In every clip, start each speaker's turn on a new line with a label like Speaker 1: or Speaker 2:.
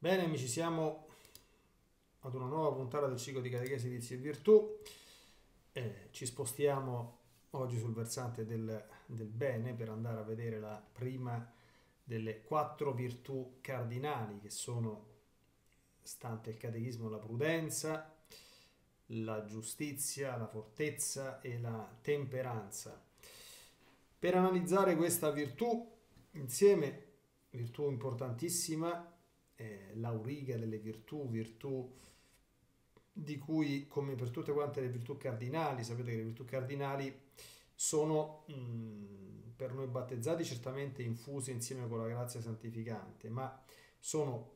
Speaker 1: Bene, amici, siamo ad una nuova puntata del ciclo di catechesi vizi e virtù. Eh, ci spostiamo oggi sul versante del, del, bene per andare a vedere la prima delle quattro virtù cardinali che sono, stante il catechismo, la prudenza, la giustizia, la fortezza e la temperanza. Per analizzare questa virtù insieme, virtù importantissima, eh, l'auriga delle virtù, virtù di cui, come per tutte quante le virtù cardinali, sapete che le virtù cardinali sono mh, mm, per noi battezzati certamente infuse insieme con la grazia santificante, ma sono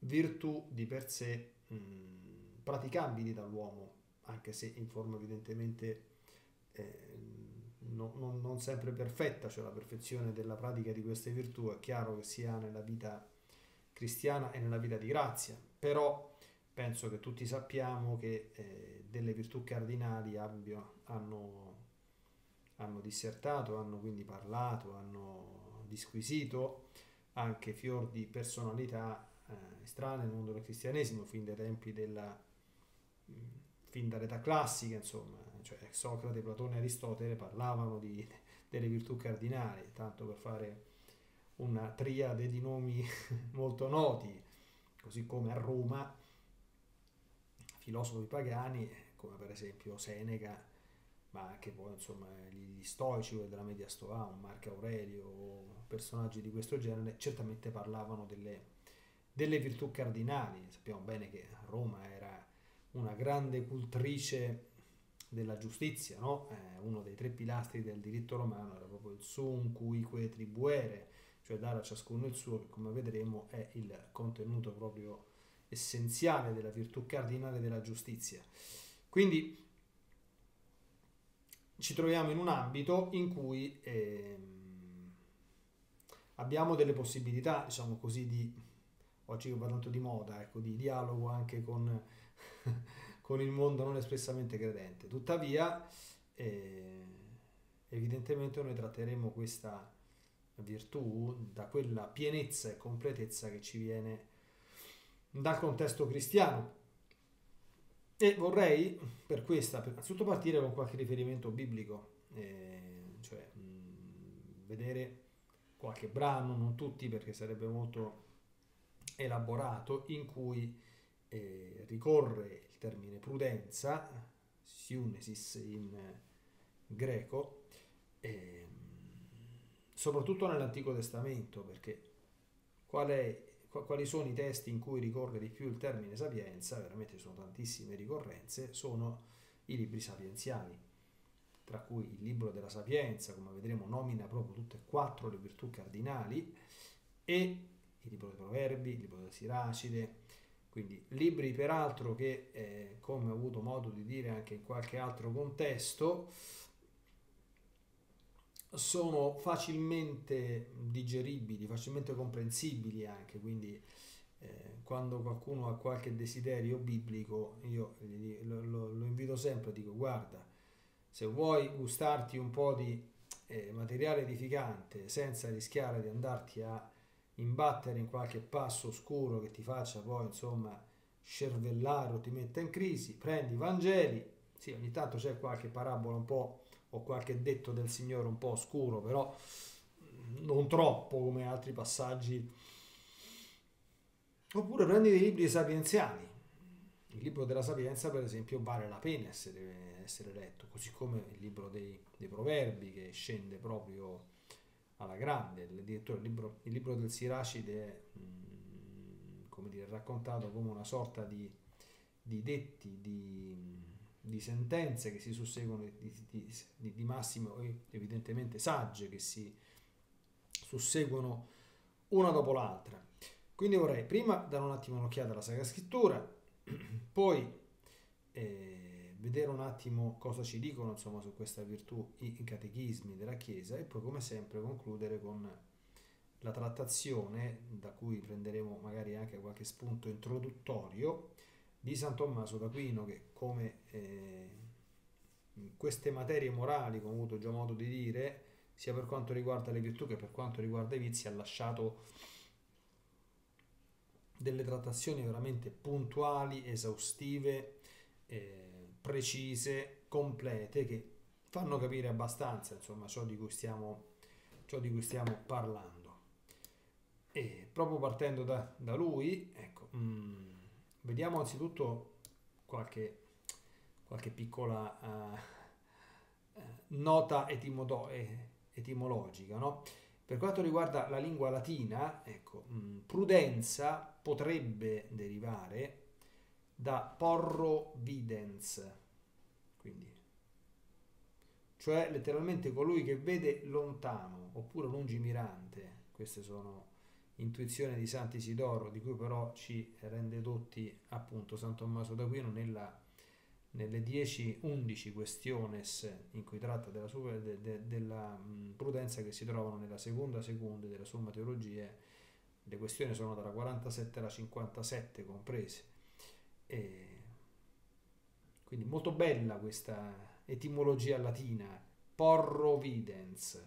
Speaker 1: virtù di per sé mh, mm, praticabili dall'uomo, anche se in forma evidentemente eh, no, no, non sempre perfetta, cioè la perfezione della pratica di queste virtù è chiaro che si ha nella vita cristiana e nella vita di grazia, però penso che tutti sappiamo che eh, delle virtù cardinali abbio, hanno, hanno dissertato, hanno quindi parlato, hanno disquisito anche fior di personalità eh, strane nel mondo del cristianesimo, fin dai tempi della... Mm, fin dall'età classica, insomma, cioè Socrate, Platone e Aristotele parlavano di, delle virtù cardinali, tanto per fare una triade di nomi molto noti, così come a Roma filosofi pagani come per esempio Seneca, ma anche poi insomma gli stoici della media stoa, un Marco Aurelio, personaggi di questo genere, certamente parlavano delle, delle virtù cardinali. Sappiamo bene che Roma era una grande cultrice della giustizia, no? eh, uno dei tre pilastri del diritto romano era proprio il sum cui que tribuere, cioè dare a ciascuno il suo, che come vedremo è il contenuto proprio essenziale della virtù cardinale della giustizia. Quindi ci troviamo in un ambito in cui eh, abbiamo delle possibilità, diciamo così, di, oggi va tanto di moda, ecco, di dialogo anche con, con il mondo non espressamente credente. Tuttavia, eh, evidentemente noi tratteremo questa virtù, da quella pienezza e completezza che ci viene dal contesto cristiano. E vorrei per questa, innanzitutto partire con qualche riferimento biblico, eh, cioè mh, vedere qualche brano, non tutti perché sarebbe molto elaborato, in cui eh, ricorre il termine prudenza, siunesis in eh, greco, eh, soprattutto nell'Antico Testamento, perché qual è, quali sono i testi in cui ricorre di più il termine sapienza, veramente sono tantissime ricorrenze, sono i libri sapienziali, tra cui il libro della sapienza, come vedremo, nomina proprio tutte e quattro le virtù cardinali, e il libro dei proverbi, il libro della Siracide, quindi libri peraltro che, eh, come ho avuto modo di dire anche in qualche altro contesto, sono facilmente digeribili, facilmente comprensibili anche, quindi eh, quando qualcuno ha qualche desiderio biblico io lo, lo, lo, invito sempre, dico guarda, se vuoi gustarti un po' di eh, materiale edificante senza rischiare di andarti a imbattere in qualche passo oscuro che ti faccia poi insomma scervellare o ti metta in crisi, prendi i Vangeli, sì ogni tanto c'è qualche parabola un po' o qualche detto del Signore un po' oscuro, però non troppo come altri passaggi. Oppure prendi dei libri sapienziali. Il libro della sapienza, per esempio, vale la pena essere, essere letto, così come il libro dei, dei, proverbi che scende proprio alla grande. Addirittura il libro, il libro del Siracide è mm, come dire, raccontato come una sorta di, di detti, di di sentenze che si susseguono, di, di, di massimo e evidentemente sagge che si susseguono una dopo l'altra. Quindi vorrei prima dare un attimo un'occhiata alla Sacra Scrittura, poi eh, vedere un attimo cosa ci dicono insomma, su questa virtù i catechismi della Chiesa e poi come sempre concludere con la trattazione da cui prenderemo magari anche qualche spunto introduttorio di San Tommaso d'Aquino che come eh, queste materie morali, come ho avuto già modo di dire, sia per quanto riguarda le virtù che per quanto riguarda i vizi, ha lasciato delle trattazioni veramente puntuali, esaustive, eh, precise, complete, che fanno capire abbastanza insomma, ciò, di cui stiamo, di cui stiamo parlando. E proprio partendo da, da lui, ecco, mm, Vediamo anzitutto qualche, qualche piccola uh, nota eh, etimologica. No? Per quanto riguarda la lingua latina, ecco, mh, mm, prudenza potrebbe derivare da porro videns, quindi, cioè letteralmente colui che vede lontano oppure lungimirante. Queste sono intuizione di Sant'Isidoro, di cui però ci rende dotti appunto San Tommaso d'Aquino nella, nelle 10-11 questiones in cui tratta della, de, de, della prudenza che si trovano nella seconda seconda della Somma Teologie, le questioni sono dalla 47 alla 57 comprese. E quindi molto bella questa etimologia latina, porro videns.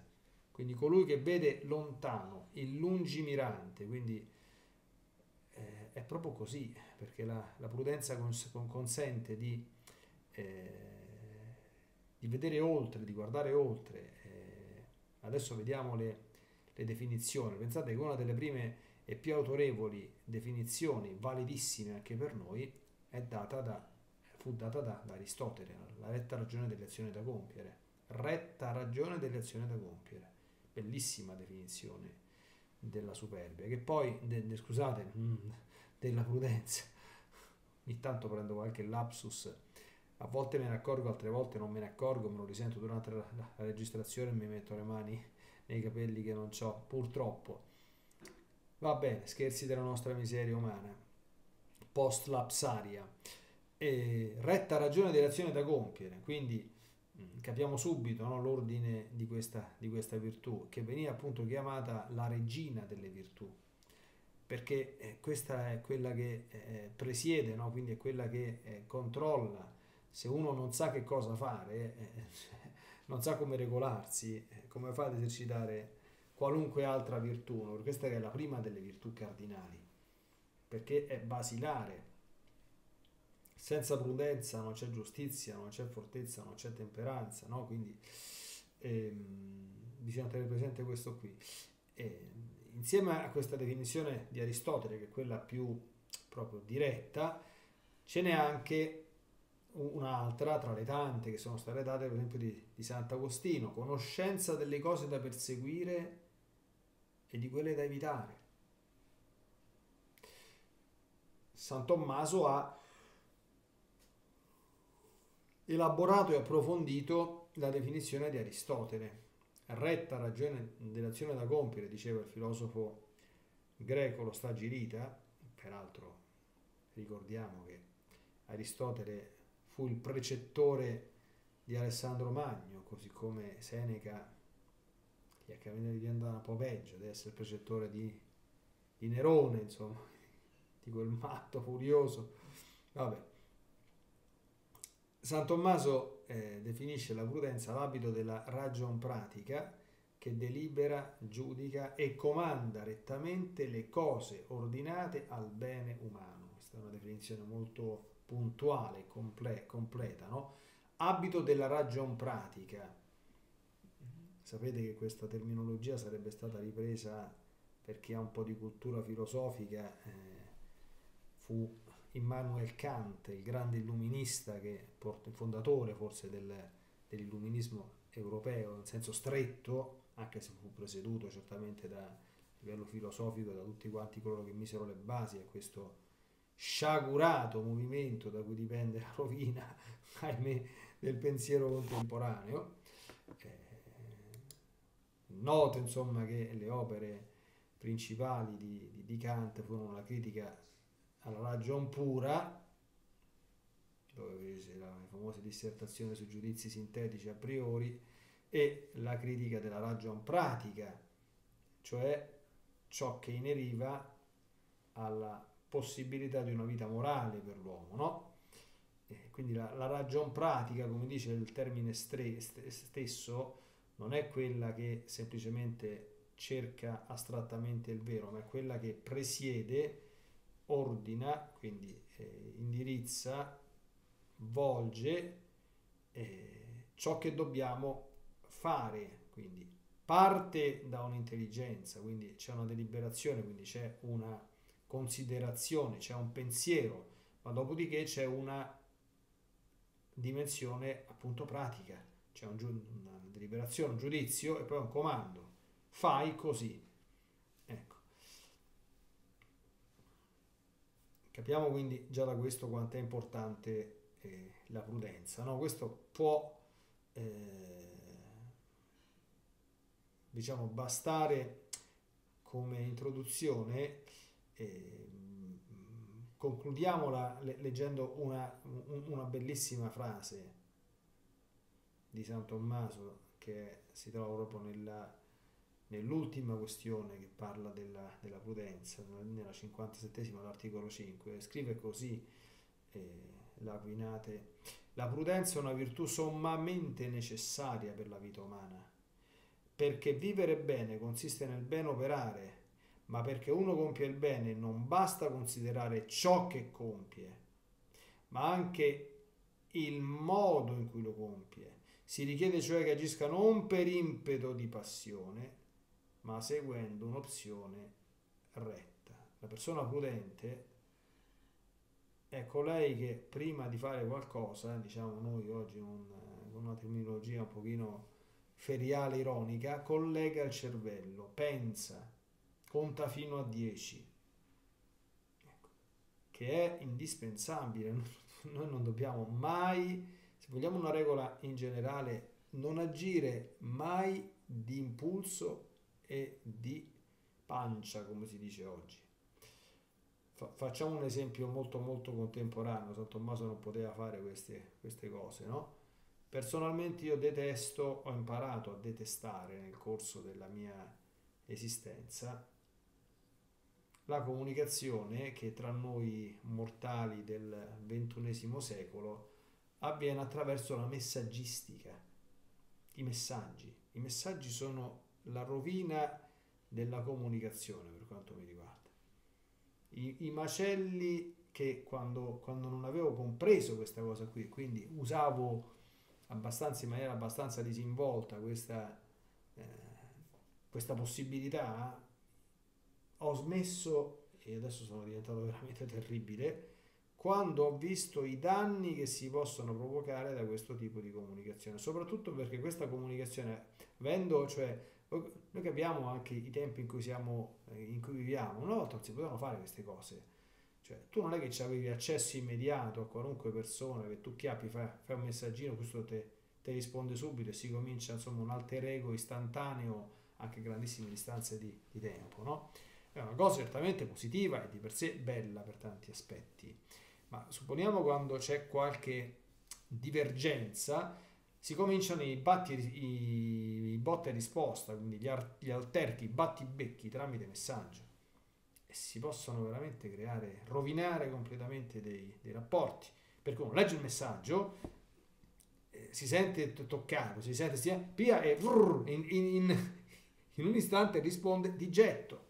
Speaker 1: Quindi colui che vede lontano, il lungimirante, quindi eh, è proprio così, perché la, la prudenza cons consente di, eh, di, vedere oltre, di guardare oltre. Eh, adesso vediamo le, le definizioni. Pensate che una delle prime e più autorevoli definizioni, validissime anche per noi, data da, fu data da, da Aristotele, la retta ragione delle azioni da compiere. Retta ragione delle azioni da compiere bellissima definizione della superbia, che poi, de, de, scusate, mm, della prudenza, ogni tanto prendo qualche lapsus, a volte me ne accorgo, altre volte non me ne accorgo, me lo risento durante la, la registrazione e mi metto le mani nei capelli che non ho, purtroppo. Va bene, scherzi della nostra miseria umana, post-lapsaria, retta ragione delle azioni da compiere, quindi Mm. capiamo subito no, l'ordine di questa, di questa virtù, che veniva appunto chiamata la regina delle virtù, perché eh, questa è quella che eh, presiede, no? quindi è quella che eh, controlla. Se uno non sa che cosa fare, eh, non sa come regolarsi, eh, come fa ad esercitare qualunque altra virtù? Questa è la prima delle virtù cardinali, perché è basilare senza prudenza non c'è giustizia, non c'è fortezza, non c'è temperanza, no? Quindi ehm, bisogna tenere presente questo qui. E, insieme a questa definizione di Aristotele, che è quella più proprio diretta, ce n'è anche un'altra tra le tante che sono state date, per esempio di, di Sant'Agostino, conoscenza delle cose da perseguire e di quelle da evitare. San Tommaso ha elaborato e approfondito la definizione di Aristotele. Retta ragione dell'azione da compiere, diceva il filosofo greco, lo stagirita, peraltro ricordiamo che Aristotele fu il precettore di Alessandro Magno, così come Seneca, che è diventa un po' peggio, di essere il precettore di, di Nerone, insomma, di quel matto furioso. Vabbè. San Tommaso eh, definisce la prudenza l'abito della ragion pratica che delibera, giudica e comanda rettamente le cose ordinate al bene umano. Questa è una definizione molto puntuale, comple completa. No? Abito della ragion pratica. Sapete che questa terminologia sarebbe stata ripresa per chi ha un po' di cultura filosofica, eh, fu Immanuel Kant, il grande illuminista, che porta, fondatore forse del, dell'illuminismo europeo in senso stretto, anche se fu presieduto certamente da livello filosofico da tutti quanti coloro che misero le basi a questo sciagurato movimento da cui dipende la rovina, ahimè, del pensiero contemporaneo. Eh, noto insomma che le opere principali di, di, di Kant furono la critica allora, John Pura, dove fece la famosa dissertazione sui giudizi sintetici a priori, e la critica della ragion pratica, cioè ciò che ineriva alla possibilità di una vita morale per l'uomo, no? Eh, quindi la, la ragion pratica, come dice il termine stesso, non è quella che semplicemente cerca astrattamente il vero, ma è quella che presiede ordina, quindi eh, indirizza, volge eh, ciò che dobbiamo fare, quindi parte da un'intelligenza, quindi c'è una deliberazione, quindi c'è una considerazione, c'è un pensiero, ma dopodiché c'è una dimensione appunto pratica, c'è un una deliberazione, un giudizio e poi un comando. Fai così. Capiamo quindi già da questo quanto è importante eh, la prudenza. No? Questo può eh, diciamo bastare come introduzione. Eh, concludiamola leggendo una, una, bellissima frase di San Tommaso che si trova proprio nella Nell'ultima questione che parla della, della prudenza, nella 57esima l'articolo 5, scrive così eh, l'Aquinate, la prudenza è una virtù sommamente necessaria per la vita umana, perché vivere bene consiste nel ben operare, ma perché uno compie il bene non basta considerare ciò che compie, ma anche il modo in cui lo compie. Si richiede cioè che agisca non per impeto di passione, ma seguendo un'opzione retta. La persona prudente è colei ecco, che prima di fare qualcosa, diciamo noi oggi con un, una terminologia un pochino feriale ironica, collega il cervello, pensa, conta fino a 10, ecco, che è indispensabile, noi non dobbiamo mai, se vogliamo una regola in generale, non agire mai di impulso e di pancia, come si dice oggi. Fa- facciamo un esempio molto molto contemporaneo, San Tommaso non poteva fare queste, queste cose, no? Personalmente io detesto, ho imparato a detestare nel corso della mia esistenza la comunicazione che tra noi mortali del XXI secolo avviene attraverso la messaggistica, i messaggi. I messaggi sono la rovina della comunicazione per quanto mi riguarda. I, i macelli che quando, quando, non avevo compreso questa cosa qui, quindi usavo abbastanza, in maniera abbastanza disinvolta questa, eh, questa possibilità, ho smesso, e adesso sono diventato veramente terribile, quando ho visto i danni che si possono provocare da questo tipo di comunicazione, soprattutto perché questa comunicazione, avendo cioè noi capiamo anche i tempi in cui, siamo, eh, in cui viviamo, una volta non si potevano fare queste cose. Cioè, tu non è che avevi accesso immediato a qualunque persona che tu chiappi, fai, fai un messaggino, questo te, te, risponde subito e si comincia insomma un alter ego istantaneo anche grandissime distanze di, di tempo, no? È una cosa certamente positiva e di per sé bella per tanti aspetti, ma supponiamo quando c'è qualche divergenza si cominciano i, batti, i, i botte e risposta, quindi gli, ar, gli alterchi, i batti becchi tramite messaggio e si possono veramente creare, rovinare completamente dei, dei rapporti. Perché uno legge il messaggio, eh, si sente toccato, si sente, si, via e vrr, in, in, in un istante risponde di getto,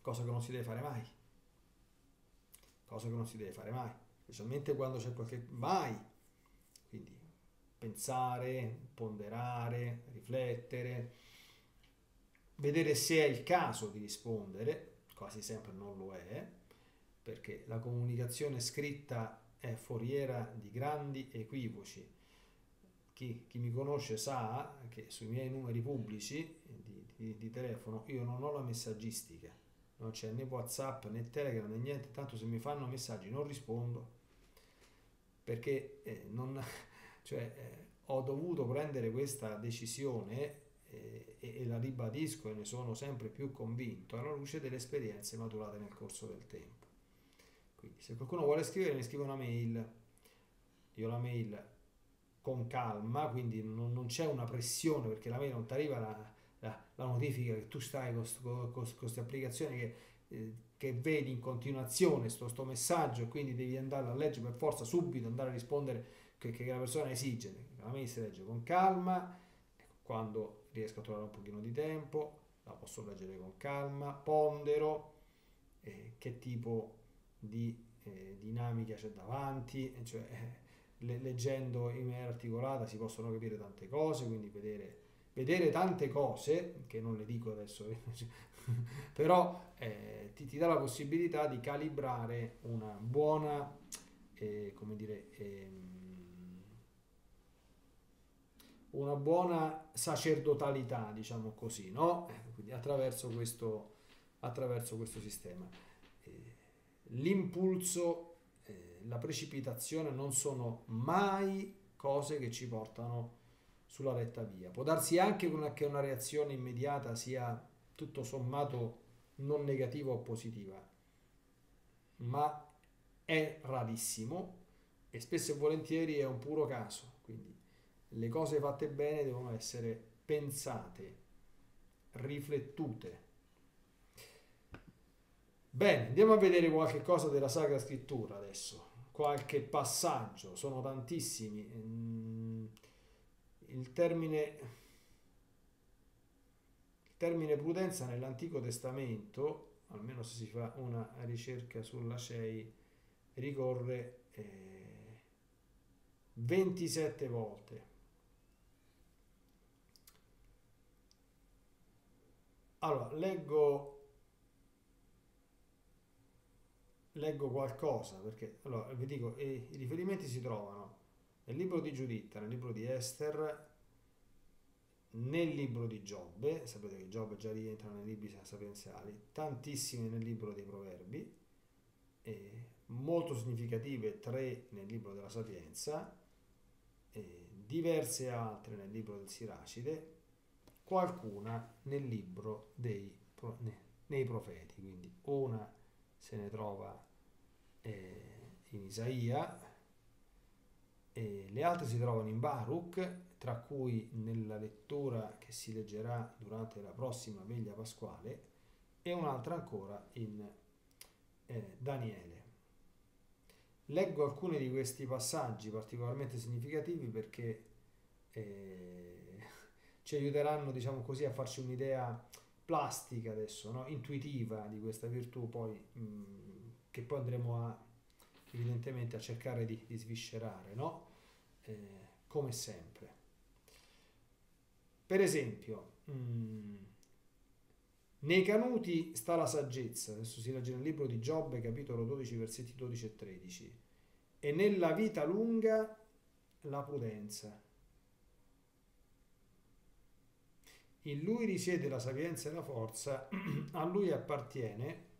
Speaker 1: cosa che non si deve fare mai, cosa che non si deve fare mai, specialmente quando c'è qualche... mai, pensare, ponderare, riflettere, vedere se è il caso di rispondere, quasi sempre non lo è, perché la comunicazione scritta è foriera di grandi equivoci. Chi, chi mi conosce sa che sui miei numeri pubblici di, di, di telefono io non ho la messaggistica, non c'è né WhatsApp né Telegram né niente, tanto se mi fanno messaggi non rispondo perché eh, non, cioè, eh, ho dovuto prendere questa decisione eh, e, e la ribadisco e ne sono sempre più convinto alla luce delle esperienze maturate nel corso del tempo. Quindi se qualcuno vuole scrivere mi scrive una mail, io la mail con calma, quindi non, non c'è una pressione perché la mail non ti arriva la, la, la, notifica che tu stai con queste applicazioni che, eh, che, vedi in continuazione, questo sto messaggio, quindi devi andare a leggere per forza subito, andare a rispondere che, che la persona esige. La mail si legge con calma, quando riesco a trovare un pochino di tempo, la posso leggere con calma, pondero eh, che tipo di eh, dinamica c'è davanti, cioè, eh, le, leggendo in maniera articolata si possono capire tante cose, quindi vedere, vedere tante cose, che non le dico adesso, però eh, ti, ti, dà la possibilità di calibrare una buona, eh, come dire, ehm, una buona sacerdotalità, diciamo così, no? Eh, quindi attraverso questo, attraverso questo sistema. Eh, l'impulso, eh, la precipitazione non sono mai cose che ci portano sulla retta via. Può darsi anche che una reazione immediata sia tutto sommato non negativa o positiva, ma è rarissimo e spesso e volentieri è un puro caso. Quindi le cose fatte bene devono essere pensate, riflettute. Bene, andiamo a vedere qualche cosa della Sacra Scrittura adesso, qualche passaggio, sono tantissimi. Mm, il termine, il termine prudenza nell'Antico Testamento, almeno se si fa una ricerca sulla CEI, ricorre eh, 27 volte. Allora, leggo, leggo qualcosa perché, allora, vi dico, i, i riferimenti si trovano nel libro di Giuditta, nel libro di Esther, nel libro di Giobbe, sapete che Giobbe già rientra nei libri sapienziali, tantissimi nel libro dei Proverbi, molto significative tre nel libro della Sapienza, diverse altre nel libro del Siracide, qualcuna nel libro dei, nei profeti, quindi una se ne trova eh, in Isaia, le altre si trovano in Baruch, tra cui nella lettura che si leggerà durante la prossima veglia pasquale, e un'altra ancora in eh, Daniele. Leggo alcuni di questi passaggi particolarmente significativi perché eh, ci aiuteranno, diciamo così, a farci un'idea plastica adesso, no? intuitiva di questa virtù, poi, mh, che poi andremo a, evidentemente a cercare di, di sviscerare, no? eh, come sempre. Per esempio, mh, nei canuti sta la saggezza, adesso si legge nel libro di Giobbe, capitolo 12, versetti 12 e 13, e nella vita lunga la prudenza. In lui risiede la sapienza e la forza, a lui appartiene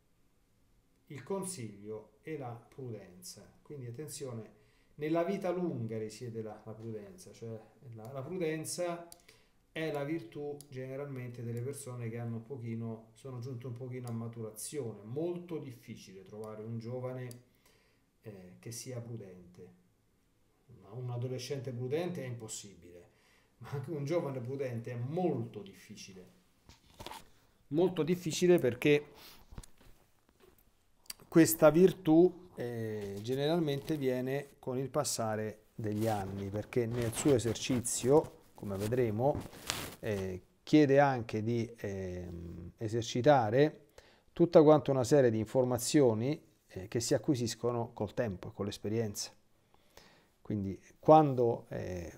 Speaker 1: il consiglio e la prudenza. Quindi attenzione, nella vita lunga risiede la, la prudenza, cioè la, la, prudenza è la virtù generalmente delle persone che hanno un pochino, sono giunte un pochino a maturazione. Molto difficile trovare un giovane eh, che sia prudente. Un adolescente prudente è impossibile ma anche un giovane prudente è molto difficile. Molto difficile perché questa virtù eh, generalmente viene con il passare degli anni, perché nel suo esercizio, come vedremo, eh, chiede anche di eh, esercitare tutta quanta una serie di informazioni eh, che si acquisiscono col tempo e con l'esperienza. Quindi quando eh,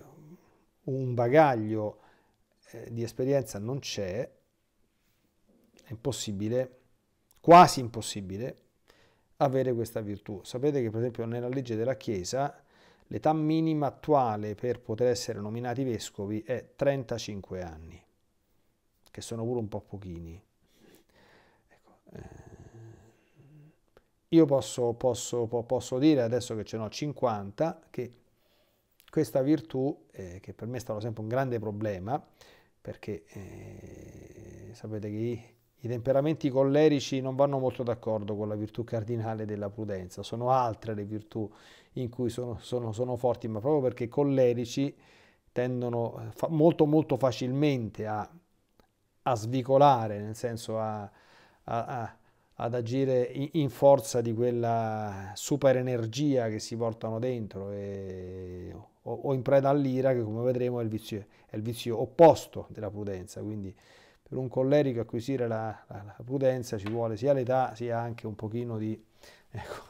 Speaker 1: un bagaglio eh, di esperienza non c'è, è impossibile, quasi impossibile, avere questa virtù. Sapete che per esempio nella legge della Chiesa l'età minima attuale per poter essere nominati vescovi è 35 anni, che sono pure un po' pochini. Ecco, eh, io posso, posso, posso, dire adesso che ce n'ho 50 che questa virtù, eh, che per me è stato sempre un grande problema, perché eh, sapete che i, i temperamenti collerici non vanno molto d'accordo con la virtù cardinale della prudenza, sono altre le virtù in cui sono, sono, sono forti, ma proprio perché i collerici tendono eh, molto molto facilmente a, a svicolare, nel senso a, a, a, ad agire in, in, forza di quella super energia che si portano dentro e o, o in preda all'ira, che come vedremo è il, vizio, è il vizio opposto della prudenza. Quindi per un collerico acquisire la, la, la prudenza ci vuole sia l'età sia anche un pochino di, ecco,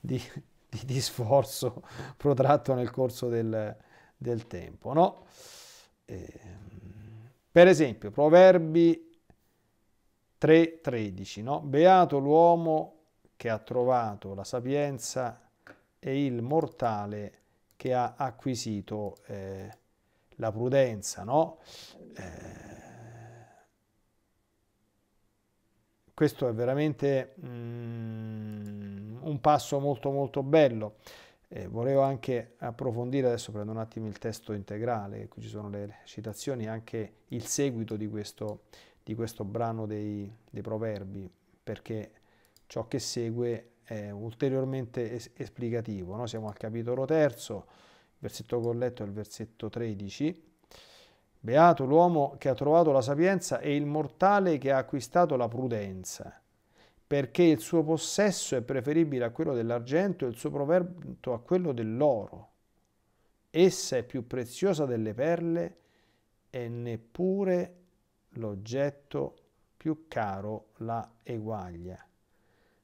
Speaker 1: di, di, di sforzo protratto nel corso del, del tempo. No? Eh, per esempio, Proverbi 3,13, no? beato l'uomo che ha trovato la sapienza e il mortale che ha acquisito eh, la prudenza, no? Eh, questo è veramente mm, un passo molto molto bello. Eh, volevo anche approfondire, adesso prendo un attimo il testo integrale, qui ci sono le citazioni, anche il seguito di questo, di questo brano dei, dei proverbi, perché ciò che segue eh, ulteriormente es esplicativo. No? Siamo al capitolo terzo, versetto colletto è il versetto 13. Beato l'uomo che ha trovato la sapienza e il mortale che ha acquistato la prudenza, perché il suo possesso è preferibile a quello dell'argento e il suo proverbio a quello dell'oro. Essa è più preziosa delle perle e neppure l'oggetto più caro la eguaglia.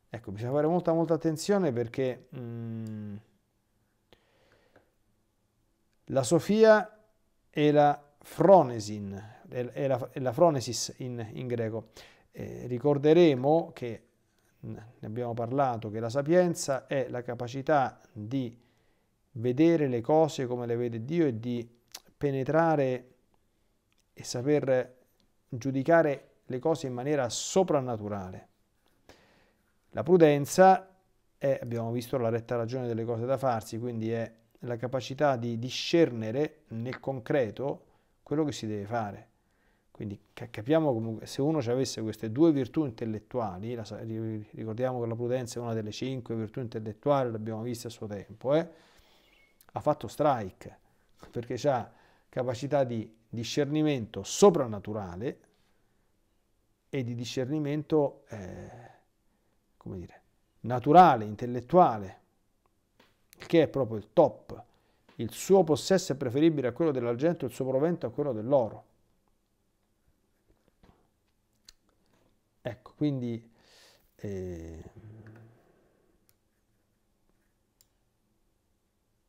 Speaker 1: Ecco, bisogna fare molta molta attenzione perché mm, la Sofia e la Fronesin, è la, è la Fronesis in, in greco. Eh, ricorderemo che ne abbiamo parlato, che la sapienza è la capacità di vedere le cose come le vede Dio e di penetrare e saper giudicare le cose in maniera soprannaturale. La prudenza è, abbiamo visto, la retta ragione delle cose da farsi, quindi è la capacità di discernere nel concreto quello che si deve fare. Quindi capiamo comunque, se uno ci avesse queste due virtù intellettuali, la, ricordiamo che la prudenza è una delle cinque virtù intellettuali, l'abbiamo vista a suo tempo, eh? ha fatto strike, perché ha capacità di discernimento soprannaturale e di discernimento... Eh, come dire, naturale, intellettuale, che è proprio il top. Il suo possesso è preferibile a quello dell'argento, il suo provento a quello dell'oro. Ecco, quindi... Eh,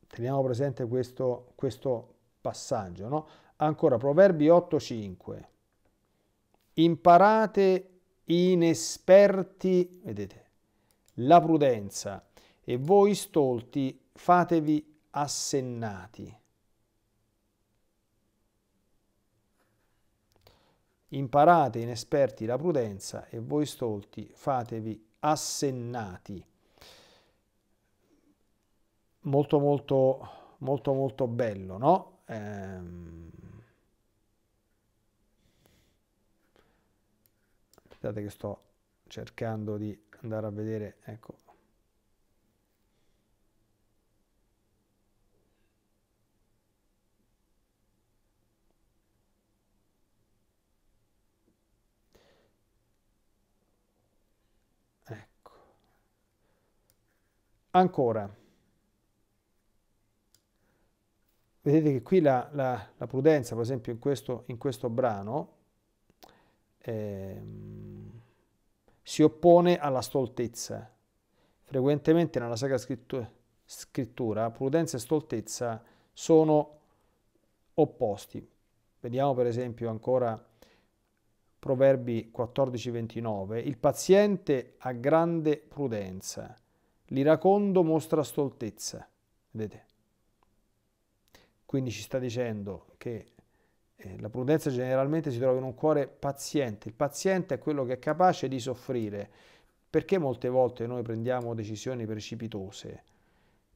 Speaker 1: teniamo presente questo, questo passaggio. No? Ancora Proverbi 8.5. Imparate inesperti, vedete, la prudenza e voi stolti fatevi assennati. Imparate inesperti la prudenza e voi stolti fatevi assennati. Molto molto molto molto bello, no? Ehm... Aspettate che sto cercando di andare a vedere, ecco. Ecco. Ancora. Vedete che qui la, la, la prudenza, per esempio, in questo, in questo brano, ehm, si oppone alla stoltezza. Frequentemente nella Sacra Scrittura prudenza e stoltezza sono opposti. Vediamo per esempio ancora Proverbi 14-29. il paziente ha grande prudenza, l'iracondo mostra stoltezza. Vedete? Quindi ci sta dicendo che la prudenza generalmente si trova in un cuore paziente. Il paziente è quello che è capace di soffrire. Perché molte volte noi prendiamo decisioni precipitose?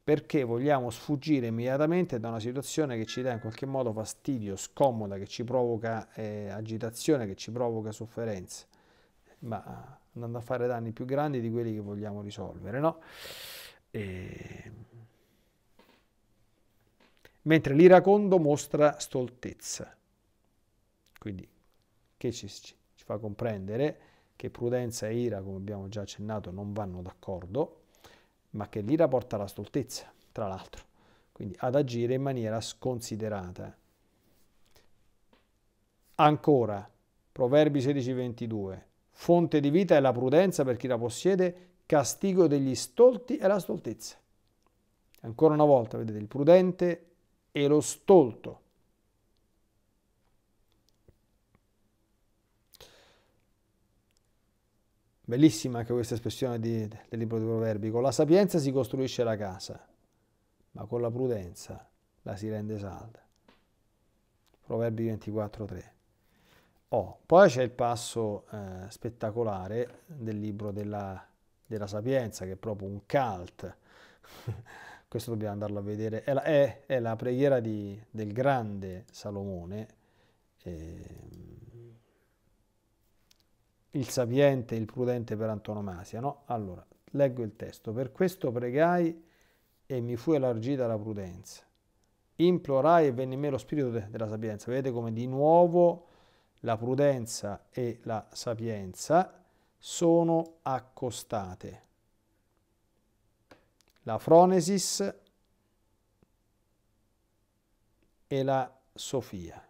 Speaker 1: Perché vogliamo sfuggire immediatamente da una situazione che ci dà in qualche modo fastidio, scomoda, che ci provoca eh, agitazione, che ci provoca sofferenza, ma andando a fare danni più grandi di quelli che vogliamo risolvere, no? E... Ehm. Mentre l'iracondo mostra stoltezza. Quindi che ci, ci, fa comprendere che prudenza e ira, come abbiamo già accennato, non vanno d'accordo, ma che l'ira porta alla stoltezza, tra l'altro, quindi ad agire in maniera sconsiderata. Ancora, Proverbi 16:22, fonte di vita è la prudenza per chi la possiede, castigo degli stolti è la stoltezza. Ancora una volta, vedete, il prudente e lo stolto. Bellissima anche questa espressione di, del libro dei proverbi. Con la sapienza si costruisce la casa, ma con la prudenza la si rende salda. Proverbi 24.3. Oh, poi c'è il passo eh, spettacolare del libro della, della, sapienza, che è proprio un cult. Questo dobbiamo andarlo a vedere. È la, è, è la preghiera di, del grande Salomone. Eh, il sapiente, e il prudente per antonomasia, no? Allora, leggo il testo. Per questo pregai e mi fu elargita la prudenza. Implorai e venne in me lo spirito de della sapienza. Vedete come di nuovo la prudenza e la sapienza sono accostate. La fronesis e la sofia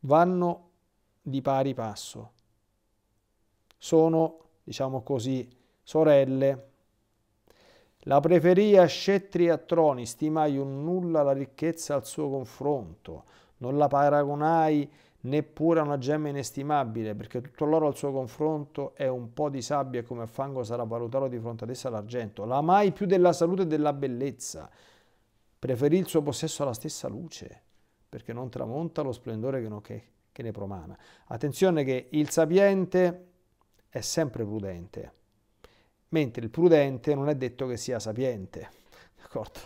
Speaker 1: vanno di pari passo. Sono, diciamo così, sorelle. La preferia scettri a troni, stimai un nulla la ricchezza al suo confronto, non la paragonai neppure a una gemma inestimabile, perché tutto l'oro al suo confronto è un po' di sabbia e come fango sarà valutato di fronte ad essa l'argento. La mai più della salute e della bellezza. Preferì il suo possesso alla stessa luce, perché non tramonta lo splendore che non, che, che ne promana. Attenzione che il sapiente è sempre prudente, mentre il prudente non è detto che sia sapiente, d'accordo?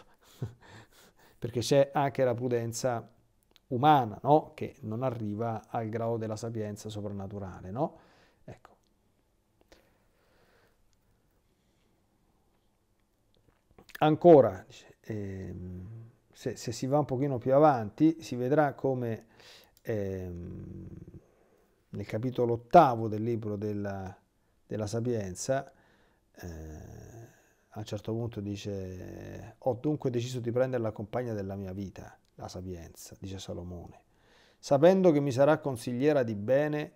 Speaker 1: Perché c'è anche la prudenza umana, no? Che non arriva al grado della sapienza soprannaturale, no? Ecco. Ancora, ehm, se, se, si va un pochino più avanti, si vedrà come ehm, nel capitolo ottavo del libro della, della Sapienza, eh, a un certo punto dice, ho dunque deciso di prendere la compagna della mia vita, la Sapienza, dice Salomone, sapendo che mi sarà consigliera di bene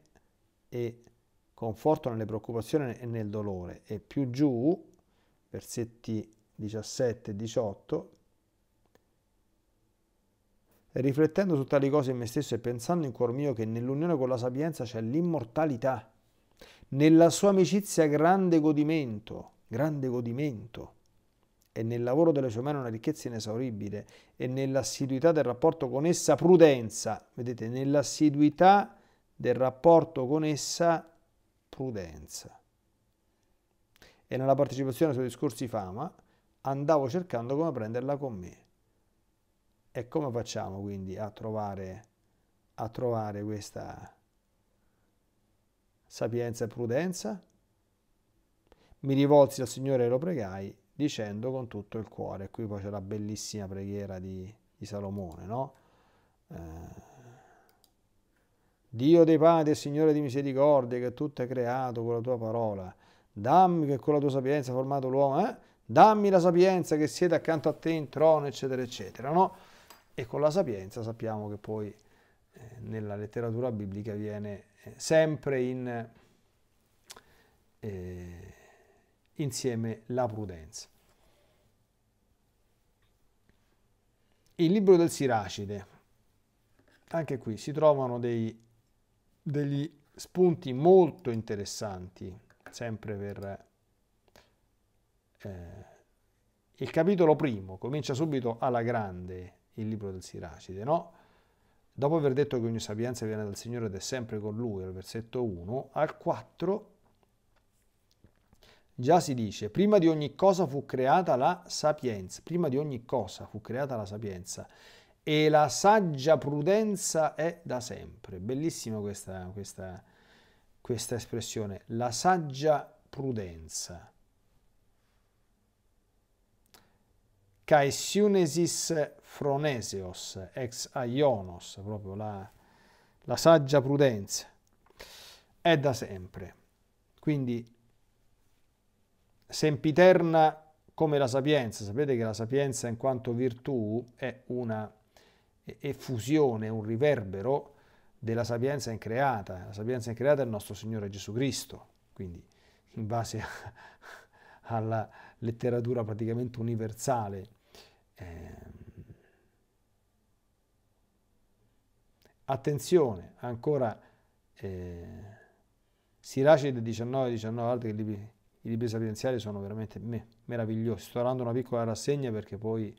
Speaker 1: e conforto nelle preoccupazioni e nel dolore. E più giù, versetti 17 e 18, Riflettendo su tali cose in me stesso e pensando in cuor mio che nell'unione con la sapienza c'è l'immortalità, nella sua amicizia grande godimento, grande godimento, e nel lavoro delle sue mani una ricchezza inesauribile, e nell'assiduità del rapporto con essa prudenza, vedete, nell'assiduità del rapporto con essa prudenza. E nella partecipazione ai suoi discorsi fama andavo cercando come prenderla con me. E come facciamo quindi a trovare, a trovare questa sapienza e prudenza? Mi rivolsi al Signore e lo pregai dicendo con tutto il cuore. Qui poi c'è la bellissima preghiera di, di Salomone, no? Eh, Dio dei padri, e Signore di misericordia, che tutto è creato con la tua parola, dammi che con la tua sapienza ha formato l'uomo, eh? dammi la sapienza che siede accanto a te in trono, eccetera, eccetera, no? e con la sapienza sappiamo che poi eh, nella letteratura biblica viene eh, sempre in, eh, insieme la prudenza. Il libro del Siracide, anche qui si trovano dei, degli spunti molto interessanti, sempre per... Eh, il capitolo primo comincia subito alla grande, il libro del Siracide, no? Dopo aver detto che ogni sapienza viene dal Signore ed è sempre con Lui, al versetto 1, al 4 già si dice, prima di ogni cosa fu creata la sapienza, prima di ogni cosa fu creata la sapienza e la saggia prudenza è da sempre. Bellissima questa, questa, questa espressione, la saggia prudenza. Caesiunesis Froneseos, ex Aionos, proprio la, la saggia prudenza, è da sempre. Quindi sempiterna come la sapienza, sapete che la sapienza in quanto virtù è una effusione, un riverbero della sapienza increata. La sapienza increata è il nostro Signore Gesù Cristo, quindi in base a, alla letteratura praticamente universale Ehm, attenzione, ancora eh, Siracide 19, 19 altri libri, i libri sapienziali sono veramente me, meravigliosi. Sto dando una piccola rassegna perché poi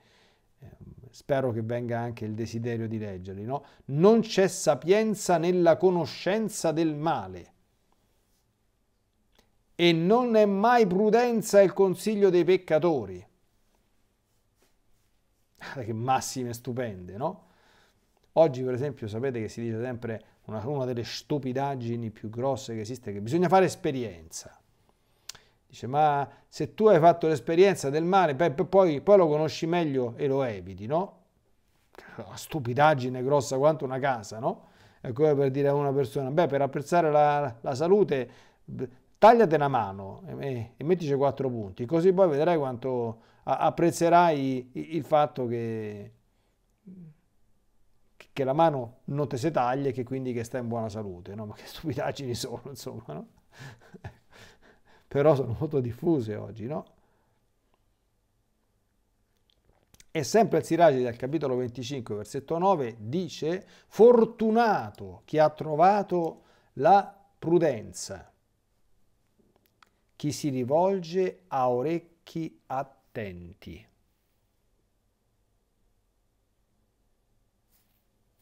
Speaker 1: eh, spero che venga anche il desiderio di leggerli. No? Non c'è sapienza nella conoscenza del male. E non è mai prudenza il consiglio dei peccatori che massime stupende, no? Oggi, per esempio, sapete che si dice sempre una, una delle stupidaggini più grosse che esiste, che bisogna fare esperienza. Dice, ma se tu hai fatto l'esperienza del male, beh, poi, poi lo conosci meglio e lo eviti, no? Una stupidaggine grossa quanto una casa, no? È come ecco, eh, per dire a una persona, beh, per apprezzare la, la salute, tagliate una mano e, e mettici quattro punti, così poi vedrai quanto apprezzerai il fatto che, che la mano non te si taglia e che quindi che sta in buona salute, no? ma che stupidaggini sono, insomma, no? però sono molto diffuse oggi, no? E sempre il Siragi dal capitolo 25, versetto 9, dice fortunato chi ha trovato la prudenza, chi si rivolge a orecchi attenti attenti.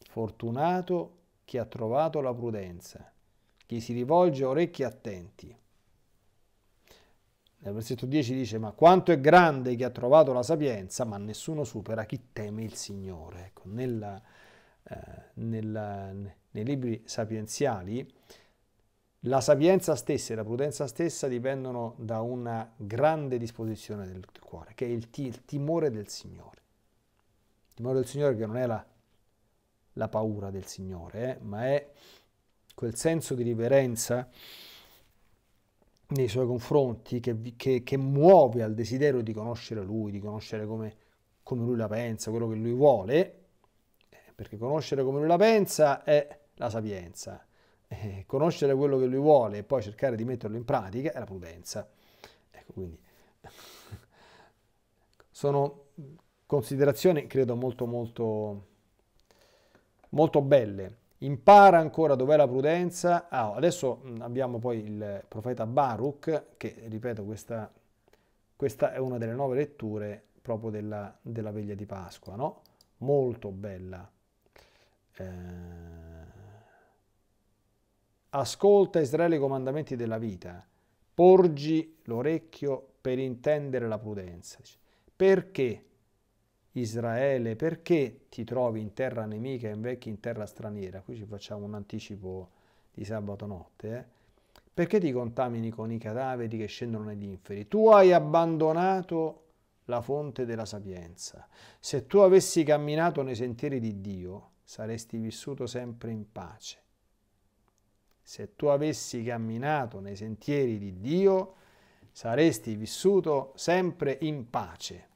Speaker 1: Fortunato chi ha trovato la prudenza, chi si rivolge a orecchi attenti. Nel versetto 10 dice, ma quanto è grande chi ha trovato la sapienza, ma nessuno supera chi teme il Signore. Ecco, nella, eh, nella, nei libri sapienziali la sapienza stessa e la prudenza stessa dipendono da una grande disposizione del cuore, che è il, il timore del Signore. Il timore del Signore che non è la, la paura del Signore, eh, ma è quel senso di riverenza nei suoi confronti che, che, che, muove al desiderio di conoscere Lui, di conoscere come, come Lui la pensa, quello che Lui vuole, eh, perché conoscere come Lui la pensa è la sapienza eh, conoscere quello che lui vuole e poi cercare di metterlo in pratica è la prudenza. Ecco, quindi sono considerazioni, credo, molto, molto, molto belle. Impara ancora dov'è la prudenza. Ah, oh, adesso mm, abbiamo poi il profeta Baruch, che, ripeto, questa, questa è una delle nuove letture proprio della, della veglia di Pasqua, no? Molto bella. Eh Ascolta Israele i comandamenti della vita, porgi l'orecchio per intendere la prudenza. Perché Israele, perché ti trovi in terra nemica e invecchi in terra straniera? Qui ci facciamo un anticipo di sabato notte. Eh? Perché ti contamini con i cadaveri che scendono negli inferi? Tu hai abbandonato la fonte della sapienza. Se tu avessi camminato nei sentieri di Dio, saresti vissuto sempre in pace se tu avessi camminato nei sentieri di Dio, saresti vissuto sempre in pace.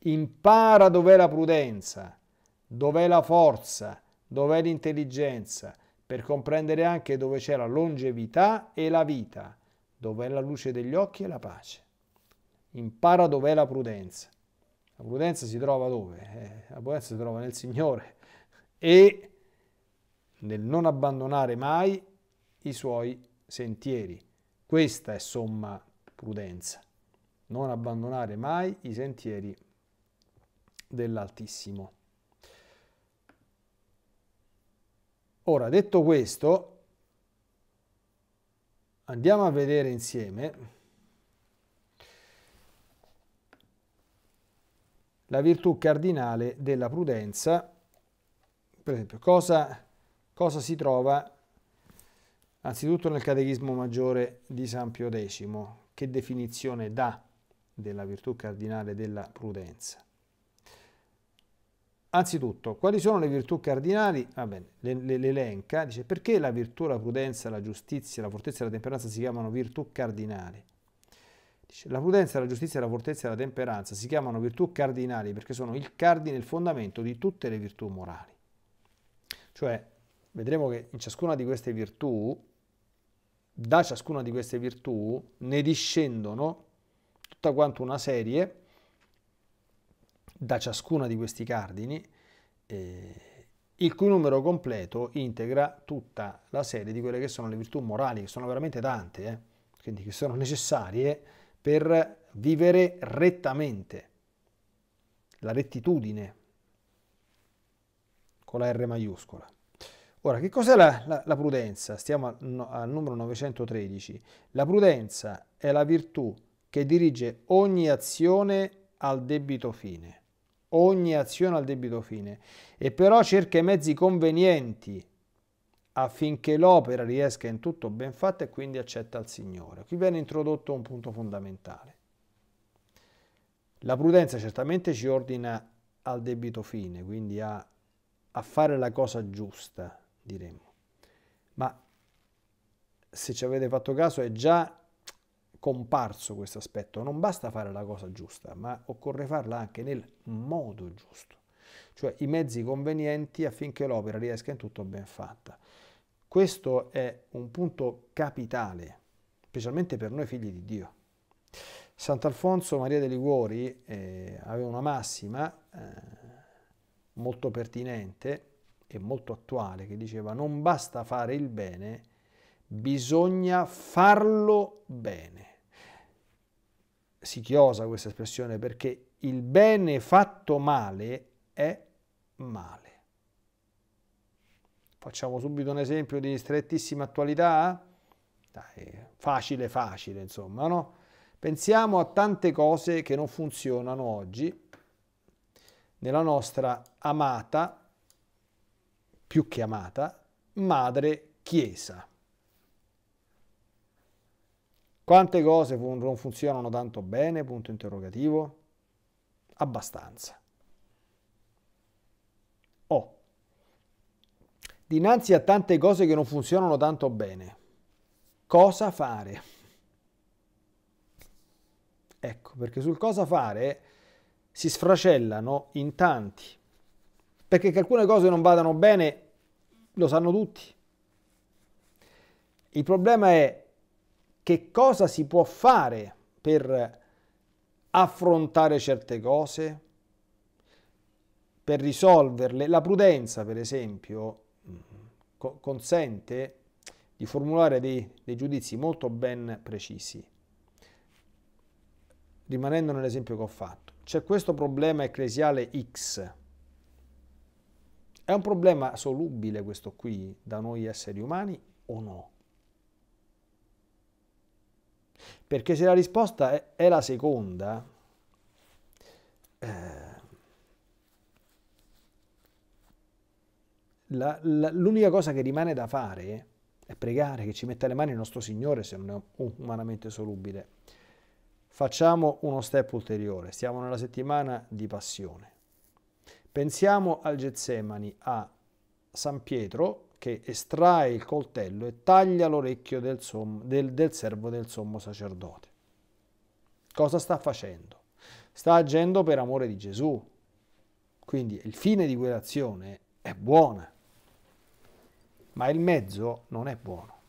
Speaker 1: Impara dov'è la prudenza, dov'è la forza, dov'è l'intelligenza, per comprendere anche dove c'è la longevità e la vita, dov'è la luce degli occhi e la pace. Impara dov'è la prudenza. La prudenza si trova dove? Eh, la prudenza si trova nel Signore e nel non abbandonare mai i suoi sentieri. Questa è somma prudenza, non abbandonare mai i sentieri dell'Altissimo. Ora, detto questo, andiamo a vedere insieme la virtù cardinale della prudenza. Per esempio, cosa cosa si trova anzitutto nel Catechismo Maggiore di San Pio X, che definizione dà della virtù cardinale della prudenza. Anzitutto, quali sono le virtù cardinali? Va bene, le, le, le, dice perché la virtù, la prudenza, la giustizia, la fortezza e la temperanza si chiamano virtù cardinali? la prudenza, la giustizia, la fortezza e la temperanza si chiamano virtù cardinali perché sono il cardine, il fondamento di tutte le virtù morali. Cioè, vedremo che in ciascuna di queste virtù, da ciascuna di queste virtù, ne discendono tutta quanto una serie, da ciascuna di questi cardini, eh, il cui numero completo integra tutta la serie di quelle che sono le virtù morali, che sono veramente tante, eh? quindi che sono necessarie per vivere rettamente, la rettitudine, con la R maiuscola. Ora, che cos'è la, la, la, prudenza? Stiamo al, no, al numero 913. La prudenza è la virtù che dirige ogni azione al debito fine. Ogni azione al debito fine. E però cerca i mezzi convenienti affinché l'opera riesca in tutto ben fatta e quindi accetta il Signore. Qui viene introdotto un punto fondamentale. La prudenza certamente ci ordina al debito fine, quindi a, a fare la cosa giusta, diremmo. Ma se ci avete fatto caso è già comparso questo aspetto. Non basta fare la cosa giusta, ma occorre farla anche nel modo giusto, cioè i mezzi convenienti affinché l'opera riesca in tutto ben fatta. Questo è un punto capitale, specialmente per noi figli di Dio. Sant'Alfonso Maria dei Liguori eh, aveva una massima eh, molto pertinente e molto attuale che diceva non basta fare il bene, bisogna farlo bene. Si chiosa questa espressione perché il bene fatto male è male. Facciamo subito un esempio di strettissima attualità? Dai, facile, facile, insomma, no? Pensiamo a tante cose che non funzionano oggi nella nostra amata più chiamata Madre Chiesa. Quante cose non funzionano tanto bene? Punto interrogativo. Abbastanza. Oh. Dinanzi a tante cose che non funzionano tanto bene, cosa fare? Ecco, perché sul cosa fare si sfracellano in tanti perché che alcune cose non vadano bene lo sanno tutti. Il problema è che cosa si può fare per affrontare certe cose, per risolverle. La prudenza, per esempio, co consente di formulare dei, dei giudizi molto ben precisi. Rimanendo nell'esempio che ho fatto, c'è questo problema ecclesiale X è un problema solubile questo qui da noi esseri umani o no? Perché se la risposta è, la seconda, eh, l'unica cosa che rimane da fare è pregare che ci metta le mani il nostro Signore se non è umanamente solubile. Facciamo uno step ulteriore, stiamo nella settimana di passione. Pensiamo al Getsemani, a San Pietro che estrae il coltello e taglia l'orecchio del, del, del servo del sommo sacerdote. Cosa sta facendo? Sta agendo per amore di Gesù. Quindi il fine di quell'azione è buona, ma il mezzo non è buono.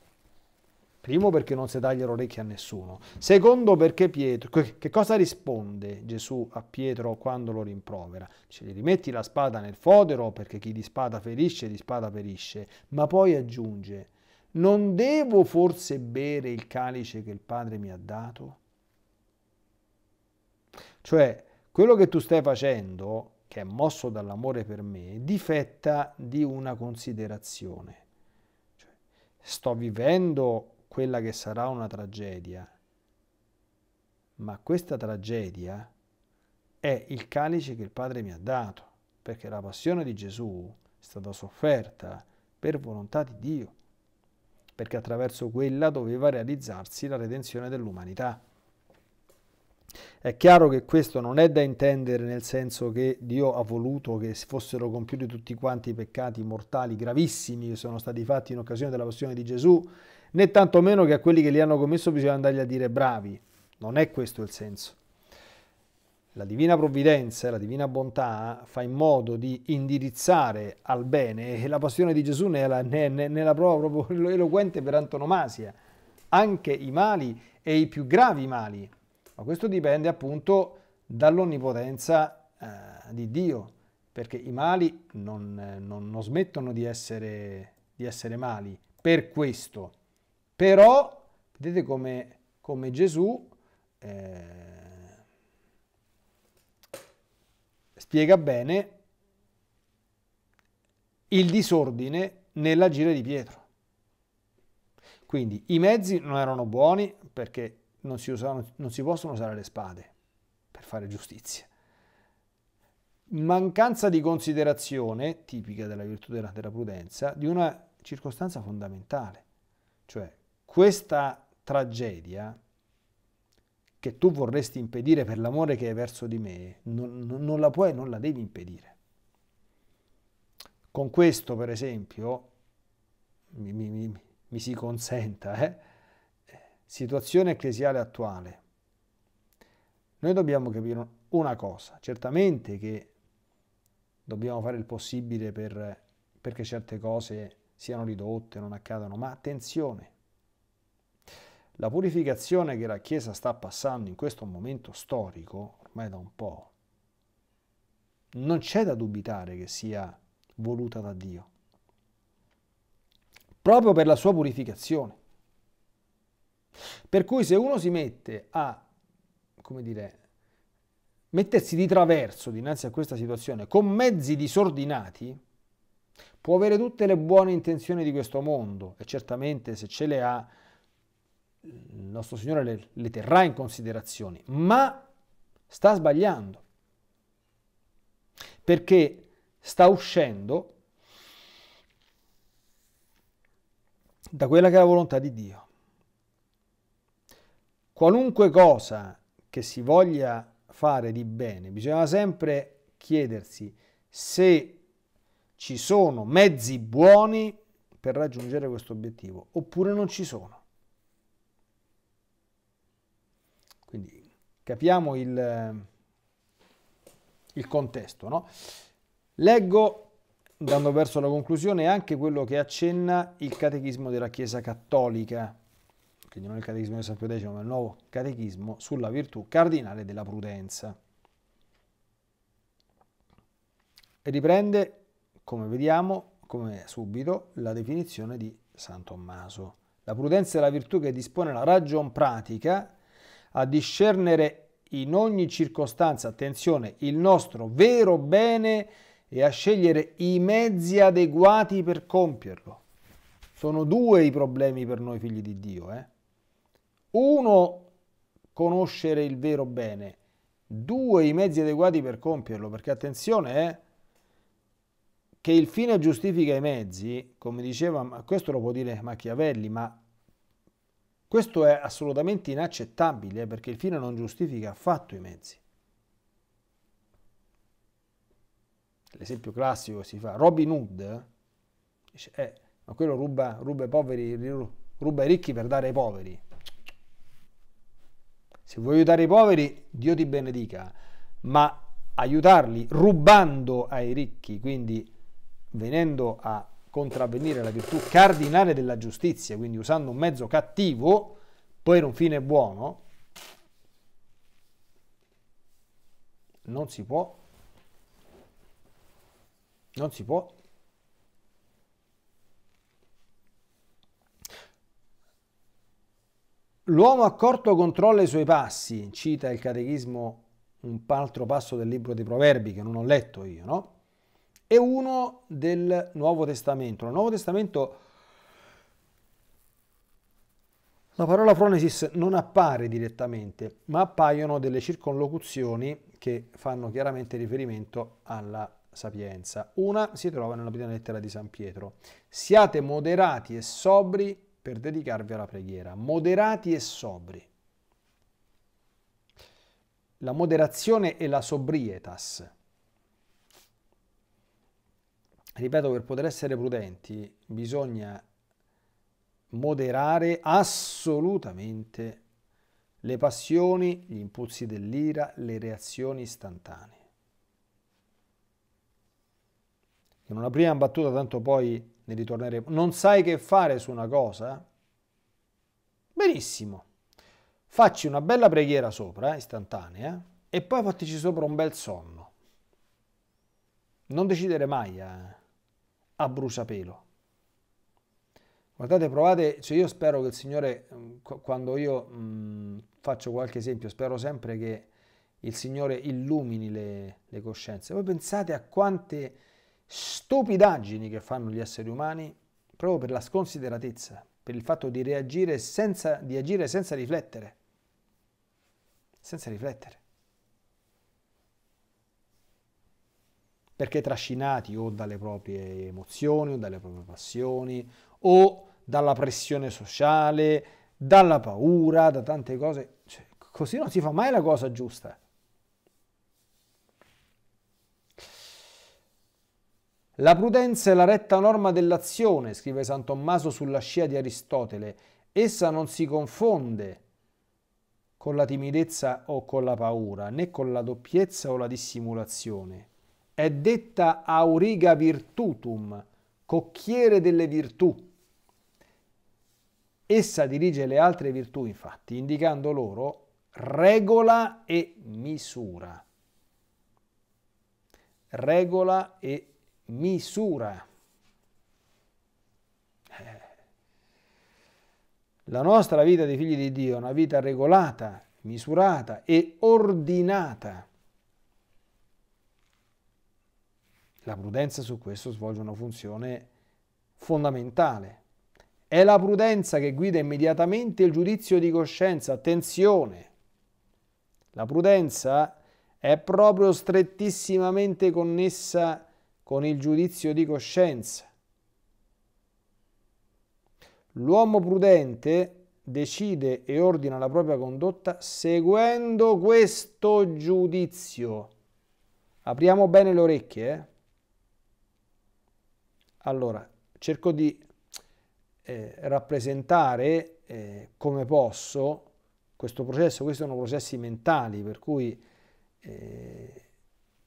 Speaker 1: Primo perché non si taglia l'orecchio a nessuno. Secondo perché Pietro, che cosa risponde Gesù a Pietro quando lo rimprovera? Dice, gli rimetti la spada nel fodero perché chi di spada ferisce, di spada perisce. Ma poi aggiunge, non devo forse bere il calice che il Padre mi ha dato? Cioè, quello che tu stai facendo, che è mosso dall'amore per me, difetta di una considerazione. Cioè, sto vivendo quella che sarà una tragedia, ma questa tragedia è il calice che il Padre mi ha dato, perché la passione di Gesù è stata sofferta per volontà di Dio, perché attraverso quella doveva realizzarsi la redenzione dell'umanità. È chiaro che questo non è da intendere nel senso che Dio ha voluto che fossero compiuti tutti quanti i peccati mortali gravissimi che sono stati fatti in occasione della passione di Gesù né tantomeno che a quelli che li hanno commesso bisogna andargli a dire bravi. Non è questo il senso. La divina provvidenza, e la divina bontà fa in modo di indirizzare al bene e la passione di Gesù ne è la, ne, ne, ne la prova proprio eloquente per antonomasia, anche i mali e i più gravi mali. Ma questo dipende appunto dall'onnipotenza eh, di Dio, perché i mali non, non, non smettono di essere, di essere mali per questo. Però vedete come, come Gesù eh, spiega bene il disordine nell'agire di Pietro. Quindi i mezzi non erano buoni perché non si, usavano, non si possono usare le spade per fare giustizia. Mancanza di considerazione, tipica della virtù della, della prudenza, di una circostanza fondamentale, cioè questa tragedia che tu vorresti impedire per l'amore che hai verso di me, non, non la puoi non la devi impedire. Con questo, per esempio, mi, mi, mi si consenta, eh? situazione ecclesiale attuale. Noi dobbiamo capire una cosa, certamente che dobbiamo fare il possibile per, perché certe cose siano ridotte, non accadano, ma attenzione, la purificazione che la Chiesa sta passando in questo momento storico, ormai da un po', non c'è da dubitare che sia voluta da Dio, proprio per la sua purificazione. Per cui se uno si mette a, come dire, mettersi di traverso dinanzi a questa situazione con mezzi disordinati, può avere tutte le buone intenzioni di questo mondo e certamente se ce le ha il nostro Signore le, le terrà in considerazione, ma sta sbagliando, perché sta uscendo da quella che è la volontà di Dio. Qualunque cosa che si voglia fare di bene, bisogna sempre chiedersi se ci sono mezzi buoni per raggiungere questo obiettivo oppure non ci sono. capiamo il, il contesto. No? Leggo, andando verso la conclusione, anche quello che accenna il catechismo della Chiesa Cattolica, quindi non il catechismo di San Pio X, ma il nuovo catechismo sulla virtù cardinale della prudenza. E riprende, come vediamo, come subito, la definizione di San Tommaso. La prudenza è la virtù che dispone la ragion pratica a discernere in ogni circostanza, attenzione, il nostro vero bene e a scegliere i mezzi adeguati per compierlo. Sono due i problemi per noi figli di Dio. Eh? Uno, conoscere il vero bene. Due, i mezzi adeguati per compierlo. Perché attenzione, eh, che il fine giustifica i mezzi, come diceva, questo lo può dire Machiavelli, ma questo è assolutamente inaccettabile eh, perché il fine non giustifica affatto i mezzi. L'esempio classico si fa, Robin Hood, eh, dice, eh, ma quello ruba, ruba, i poveri, ruba i ricchi per dare ai poveri. Se vuoi aiutare i poveri, Dio ti benedica, ma aiutarli rubando ai ricchi, quindi venendo a contravvenire la virtù cardinale della giustizia, quindi usando un mezzo cattivo per un fine buono, non si può, non si può. L'uomo accorto controlla i suoi passi, cita il catechismo un altro passo del libro dei proverbi che non ho letto io, no? e uno del Nuovo Testamento. Nel Nuovo Testamento la parola fronesis non appare direttamente, ma appaiono delle circonlocuzioni che fanno chiaramente riferimento alla sapienza. Una si trova nella prima lettera di San Pietro. Siate moderati e sobri per dedicarvi alla preghiera. Moderati e sobri. La moderazione e la sobrietas ripeto, per poter essere prudenti bisogna moderare assolutamente le passioni, gli impulsi dell'ira, le reazioni istantanee. In una prima battuta tanto poi ne ritorneremo. Non sai che fare su una cosa? Benissimo. Facci una bella preghiera sopra, eh, istantanea, e poi fattici sopra un bel sonno. Non decidere mai. Eh a bruciapelo. Guardate, provate, cioè io spero che il Signore, mm, quando io mh, mm, faccio qualche esempio, spero sempre che il Signore illumini le, le coscienze. Voi pensate a quante stupidaggini che fanno gli esseri umani proprio per la sconsideratezza, per il fatto di reagire senza, di agire senza riflettere. Senza riflettere. perché trascinati o dalle proprie emozioni o dalle proprie passioni o dalla pressione sociale, dalla paura, da tante cose. Cioè, così non si fa mai la cosa giusta. La prudenza è la retta norma dell'azione, scrive San Tommaso sulla scia di Aristotele. Essa non si confonde con la timidezza o con la paura, né con la doppiezza o la dissimulazione. È detta auriga virtutum, cocchiere delle virtù. Essa dirige le altre virtù, infatti, indicando loro regola e misura. Regola e misura. Eh. La nostra vita dei figli di Dio è una vita regolata, misurata e ordinata. La prudenza su questo svolge una funzione fondamentale. È la prudenza che guida immediatamente il giudizio di coscienza. Attenzione! La prudenza è proprio strettissimamente connessa con il giudizio di coscienza. L'uomo prudente decide e ordina la propria condotta seguendo questo giudizio. Apriamo bene le orecchie. Eh? Allora, cerco di eh, rappresentare eh, come posso questo processo, questi sono processi mentali, per cui eh,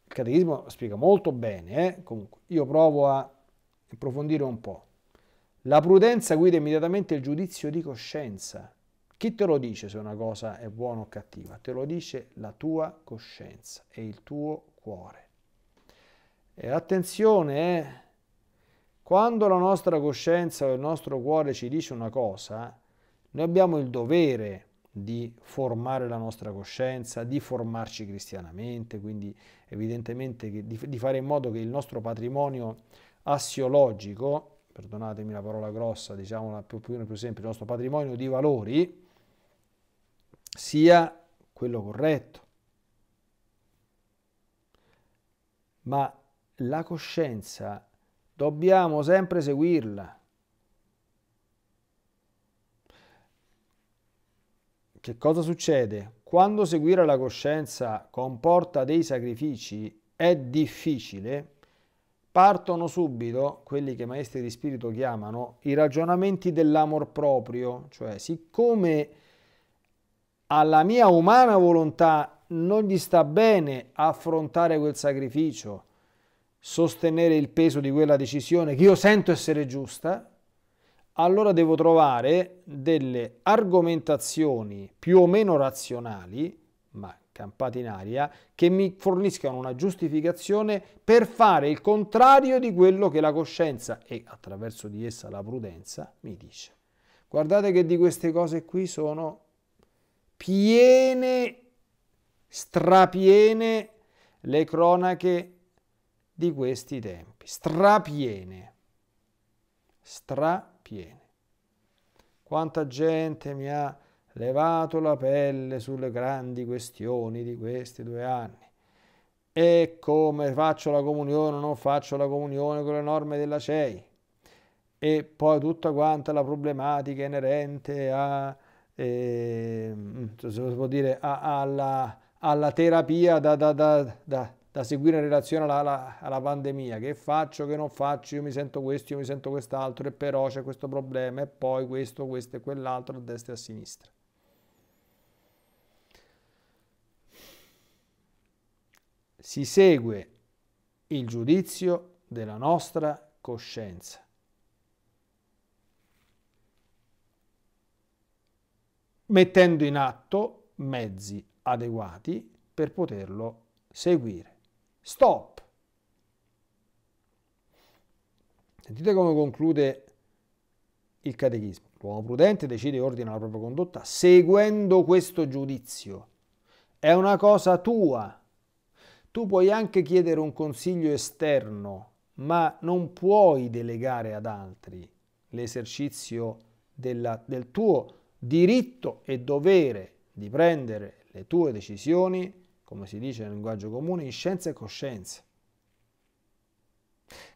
Speaker 1: il catechismo spiega molto bene, eh. comunque io provo a approfondire un po'. La prudenza guida immediatamente il giudizio di coscienza. Chi te lo dice se una cosa è buona o cattiva? Te lo dice la tua coscienza e il tuo cuore. E attenzione, eh, quando la nostra coscienza o il nostro cuore ci dice una cosa, noi abbiamo il dovere di formare la nostra coscienza, di formarci cristianamente, quindi evidentemente di, fare in modo che il nostro patrimonio assiologico, perdonatemi la parola grossa, diciamola più, più, più semplice, il nostro patrimonio di valori sia quello corretto. Ma la coscienza Dobbiamo sempre seguirla. Che cosa succede? Quando seguire la coscienza comporta dei sacrifici, è difficile, partono subito quelli che maestri di spirito chiamano i ragionamenti dell'amor proprio, cioè siccome alla mia umana volontà non gli sta bene affrontare quel sacrificio, sostenere il peso di quella decisione che io sento essere giusta, allora devo trovare delle argomentazioni più o meno razionali, ma campate in aria, che mi forniscano una giustificazione per fare il contrario di quello che la coscienza e attraverso di essa la prudenza mi dice. Guardate che di queste cose qui sono piene, strapiene le cronache di questi tempi, strapiene, strapiene. Quanta gente mi ha levato la pelle sulle grandi questioni di questi due anni. E come faccio la comunione o non faccio la comunione con le norme della CEI. E poi tutta quanta la problematica inerente a, eh, dire, a, alla, alla, terapia da, da, da, da seguire in relazione alla, alla, alla, pandemia, che faccio, che non faccio, io mi sento questo, io mi sento quest'altro, e però c'è questo problema, e poi questo, questo e quell'altro, a destra e a sinistra. Si segue il giudizio della nostra coscienza. mettendo in atto mezzi adeguati per poterlo seguire. Stop. Sentite come conclude il catechismo. L'uomo prudente decide e ordina la propria condotta seguendo questo giudizio. È una cosa tua. Tu puoi anche chiedere un consiglio esterno, ma non puoi delegare ad altri l'esercizio del tuo diritto e dovere di prendere le tue decisioni come si dice nel linguaggio comune, in scienza e coscienza.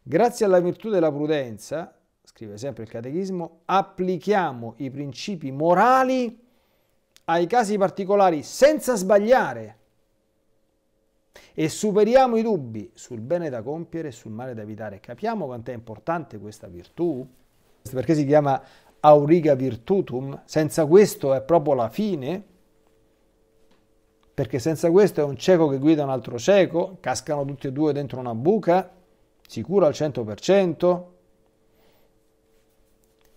Speaker 1: Grazie alla virtù della prudenza, scrive sempre il Catechismo, applichiamo i principi morali ai casi particolari senza sbagliare e superiamo i dubbi sul bene da compiere e sul male da evitare. Capiamo quanto è importante questa virtù? Perché si chiama auriga virtutum? Senza questo è proprio la fine? perché senza questo è un cieco che guida un altro cieco, cascano tutti e due dentro una buca, sicuro al 100%,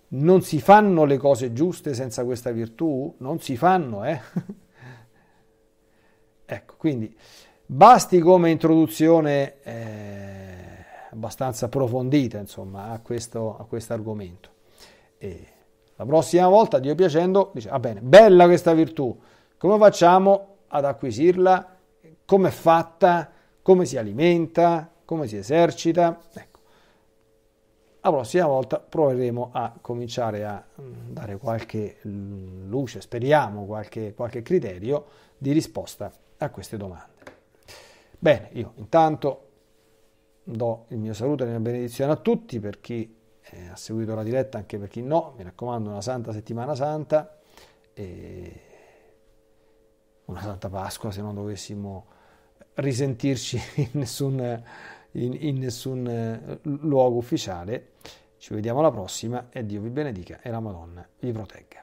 Speaker 1: non si fanno le cose giuste senza questa virtù, non si fanno, eh. ecco, quindi basti come introduzione eh, abbastanza approfondita, insomma, a questo a quest argomento. E la prossima volta, Dio piacendo, dice, ah bene, bella questa virtù, come facciamo ad acquisirla, come è fatta, come si alimenta, come si esercita. Ecco. La prossima volta proveremo a cominciare a mm, dare qualche mm, luce, speriamo, qualche, qualche criterio di risposta a queste domande. Bene, io intanto do il mio saluto e la mia benedizione a tutti per chi eh, ha seguito la diretta, anche per chi no, mi raccomando una santa settimana santa. E una Santa Pasqua se non dovessimo risentirci in nessun, in, in nessun eh, luogo ufficiale. Ci vediamo alla prossima e Dio vi benedica e la Madonna vi protegga.